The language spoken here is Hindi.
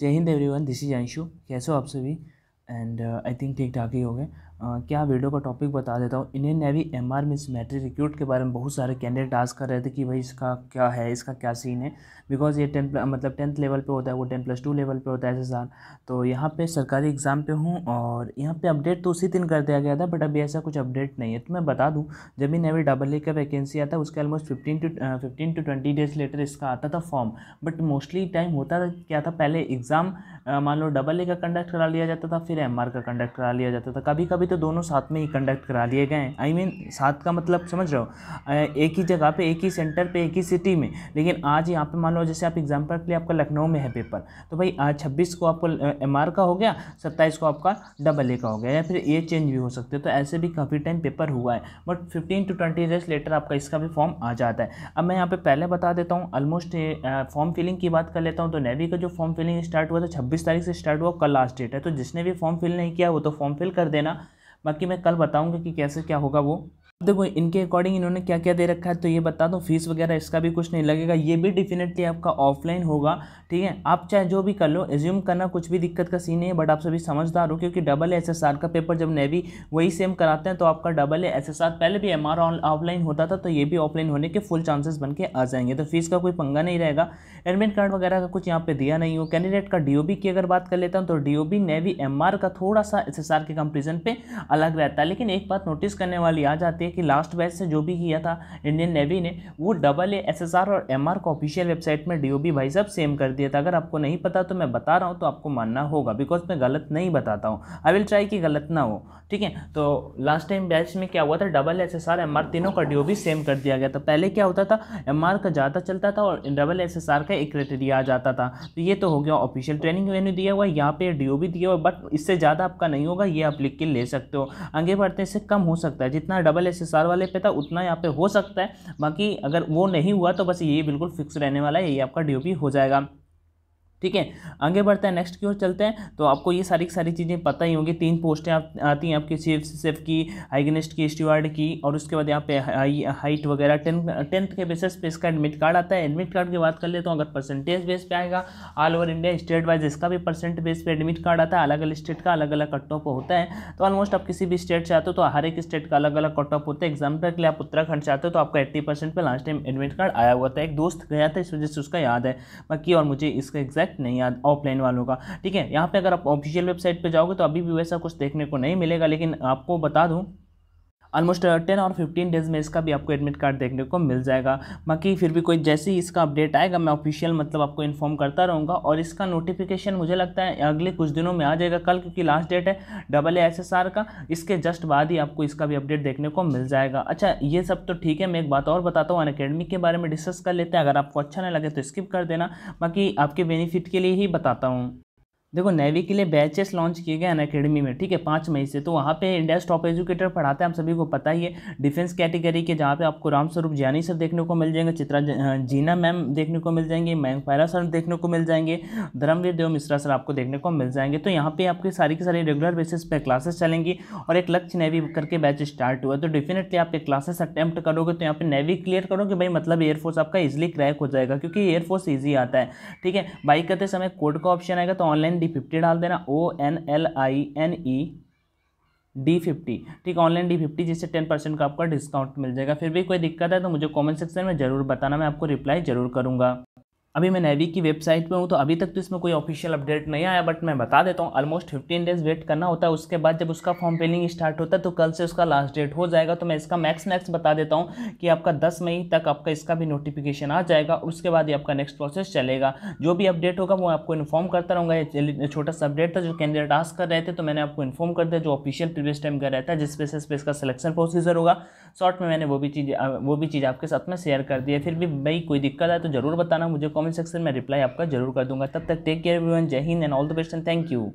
जय हिंद एवरीवन दिस इज अंशु कैसे हो आप सभी एंड आई थिंक ठीक ठाक ही हो गए क्या वीडियो का टॉपिक बता देता हूँ Indian navy M R means matric recruit के बारे में बहुत सारे कैंडिडेट आज कर रहे थे कि भाई इसका क्या है इसका क्या सीन है बिकॉज ये टेन मतलब टेंथ लेवल पे होता है वो टेन प्लस टू लेवल पे होता है ऐसे साल तो यहाँ पे सरकारी एग्ज़ाम पे हूँ और यहाँ पे अपडेट तो उसी दिन कर दिया गया था बट अभी ऐसा कुछ अपडेट नहीं है तो मैं बता दूँ जब भी नेवी डबल ए का वैकेंसी आता है उसके almost fifteen to fifteen to twenty days later इसका आता था फॉर्म बट मोस्टली टाइम होता था क्या था पहले एग्ज़ाम मान लो डबल ए का कंडक्ट करा लिया जाता था फिर एम का कंडक्ट करा लिया जाता था कभी कभी अभी तो दोनों साथ में ही कंडक्ट करा लिए गए हैं आई मीन साथ का मतलब समझ रहे हो एक ही जगह पे एक ही सेंटर पे एक ही सिटी में लेकिन आज यहाँ पे मान लो जैसे आप एग्जाम्पल के लिए आपका लखनऊ में है पेपर तो भाई आज छब्बीस को आपको एम का हो गया सत्ताईस को आपका डबल ए का हो गया या फिर ये चेंज भी हो सकते हैं तो ऐसे भी काफ़ी टाइम पेपर हुआ है but fifteen to twenty days later आपका इसका भी फॉर्म आ जाता है अब मैं यहाँ पे पहले बता देता हूँ ऑलमोस्ट फॉर्म फिलिंग की बात कर लेता हूँ तो नेवी का जो फॉर्म फिलिंग स्टार्ट हुआ था छब्बीस तारीख से स्टार्ट हुआ कल लास्ट डेट है तो जिसने भी फॉर्म फिल नहीं किया वो तो फॉर्म फिल कर देना बाकी मैं कल बताऊंगा कि कैसे क्या होगा वो देखो इनके अकॉर्डिंग इन्होंने क्या क्या दे रखा है तो ये बता दो फीस वगैरह इसका भी कुछ नहीं लगेगा ये भी डिफिनेटली आपका ऑफलाइन होगा ठीक है आप चाहे जो भी कर लो एज्यूम करना कुछ भी दिक्कत का सीन नहीं है बट आप सभी समझदार हो क्योंकि डबल एस एस आर का पेपर जब नेवी वही सेम कराते हैं तो आपका डबल एस एस आर पहले भी एम आर ऑफलाइन होता था तो ये भी ऑफलाइन होने के फुल चांसेस बन के आ जाएंगे तो फीस का कोई पंगा नहीं रहेगा एडमिट कार्ड वगैरह का कुछ यहाँ पर दिया नहीं हो कैंडिडेट का डी की अगर बात कर लेता हूँ तो डी नेवी एमआर का थोड़ा सा एस के कंपेरिजन पर अलग रहता है लेकिन एक बात नोटिस करने वाली आ जाती है कि लास्ट बैच से जो भी किया था इंडियन नेवी ने वो डबल ए एस और एम आर ऑफिशियल वेबसाइट में डी भाई साहब सेम कर दिया था अगर आपको नहीं पता तो मैं बता रहा हूँ तो आपको मानना होगा बिकॉज मैं गलत नहीं बताता हूँ आई विल ट्राई कि गलत ना हो ठीक है तो लास्ट टाइम बैच में क्या हुआ था डबल एस एस तीनों का डी सेम कर दिया गया था पहले क्या होता था एम आर का ज़्यादा चलता था और डबल एस एस आर का एक क्राइटेरिया आ जाता था तो ये तो हो गया ऑफिशियल ट्रेनिंग मैंने दिया हुआ यहाँ पे डी ओ बी दिया हुआ बट इससे ज़्यादा आपका नहीं होगा ये आप लिख के ले सकते हो आगे बढ़ते इससे कम हो सकता है जितना डबल एस साल वाले पे था उतना यहाँ पे हो सकता है बाकी अगर वो नहीं हुआ तो बस ये बिल्कुल फिक्स रहने वाला है ये आपका ड्यू हो जाएगा ठीक है आगे बढ़ते हैं नेक्स्ट की ओर चलते हैं तो आपको ये सारी सारी चीज़ें पता ही होंगी तीन पोस्टें आप आती हैं आपकी सेफ सेफ की हाइगनिस्ट की स्टीवार्ड की और उसके बाद यहाँ पे हाई हाइट वगैरह टेंथ के बेसिस पे इसका एडमिट कार्ड आता है एडमिट कार्ड की बात कर ले तो अगर परसेंटेज बेस पर आएगा all over India state wise इसका भी परसेंट बेस पर एडमिट कार्ड आता है अलग अलग स्टेट का अलग अलग कट ऑफ होता है तो ऑलमोस्ट आप किसी भी स्टेट से आते हो तो हर एक स्टेट का अलग अलग कट ऑफ होता है एग्जाम्पल के लिए आप उत्तराखंड से आते हो तो आपका एट्टी परसेंट पर लास्ट टाइम एडमिट कार्ड आया हुआ था एक दोस्त गया था इस वजह से उसका याद है बाकी और मुझे इसका एग्जैक्ट सेलेक्ट नहीं आ ऑफलाइन वालों का ठीक है यहाँ पे अगर आप ऑफिशियल वेबसाइट पे जाओगे तो अभी भी वैसा कुछ देखने को नहीं मिलेगा लेकिन आपको बता दूँ ऑलमोस्ट टेन और फिफ्टीन डेज में इसका भी आपको एडमिट कार्ड देखने को मिल जाएगा बाकी फिर भी कोई जैसे ही इसका अपडेट आएगा मैं ऑफिशियल मतलब आपको इन्फॉर्म करता रहूँगा और इसका नोटिफिकेशन मुझे लगता है अगले कुछ दिनों में आ जाएगा कल क्योंकि लास्ट डेट है डबल एस का इसके जस्ट बाद ही आपको इसका भी अपडेट देखने को मिल जाएगा अच्छा ये सब तो ठीक है मैं एक बात और बताता हूँ अन अकेडमी के बारे में डिस्कस कर लेते हैं अगर आपको अच्छा ना लगे तो स्किप कर देना बाकी आपके बेनिफिट के लिए ही बताता हूँ देखो नेवी के लिए बैचेस लॉन्च किए गए अन अकेडमी में ठीक है पाँच मई से तो वहाँ पे इंडिया टॉप एजुकेटर पढ़ाते हैं आप सभी को पता ही है डिफेंस कैटेगरी के जहाँ पे आपको रामस्वरूप ज्ञानी सर देखने को मिल जाएंगे चित्रा जीना मैम देखने को मिल जाएंगे मैंग फायरा सर देखने को मिल जाएंगे धर्मवीर देव मिश्रा सर आपको देखने को मिल जाएंगे तो यहाँ पर आपके सारी की सारी रेगुलर बेसिस पर क्लासेस चलेंगी और एक लक्ष्य नेवी करके बैच स्टार्ट हुआ तो डेफिनेटली आप क्लासेस अटैम्प्ट करोगे तो यहाँ पर नेवी क्लियर करोगे भाई मतलब एयरफोर्स आपका ईजिली क्रैक हो जाएगा क्योंकि एयरफोर्स ईजी आता है ठीक है बाइक करते समय कोड का ऑप्शन आएगा तो ऑनलाइन डी फिफ्टी डाल देना O N L I N E D fifty ठीक ऑनलाइन डी फिफ्टी जिससे टेन परसेंट का आपका डिस्काउंट मिल जाएगा फिर भी कोई दिक्कत है तो मुझे कमेंट सेक्शन में ज़रूर बताना मैं आपको रिप्लाई ज़रूर करूँगा अभी मैं नेवी की वेबसाइट पे हूँ तो अभी तक तो इसमें कोई ऑफिशियल अपडेट नहीं आया बट मैं बता देता हूँ ऑलमोस्ट फिफ्टीन डेज वेट करना होता है उसके बाद जब उसका फॉर्म फिलिंग स्टार्ट होता है तो कल से उसका लास्ट डेट हो जाएगा तो मैं इसका मैक्स मैक्स बता देता हूँ कि आपका दस मई तक आपका इसका भी नोटिफिकेशन आ जाएगा उसके बाद ही आपका नेक्स्ट प्रोसेस चलेगा जो भी अपडेट होगा वो आपको इन्फॉर्म करता रहूँगा ये छोटा सा अपडेट था जो कैंडिडेट आस्क कर रहे थे तो मैंने आपको इन्फॉर्म कर दिया जो ऑफिशियल प्रीवियस टाइम का रहता है जिस बेसिस पे इसका सिलेक्शन प्रोसीजर होगा शॉर्ट में मैंने वो भी चीज़ वो भी चीज़ आपके साथ में शेयर कर दी है फिर भी भाई कोई दिक्कत है तो ज़रूर बताना मुझे कमेंट सेक्शन में रिप्लाई आपका जरूर कर दूंगा तब तक टेक केयर एवरीवन जय हिंद and all the best and thank you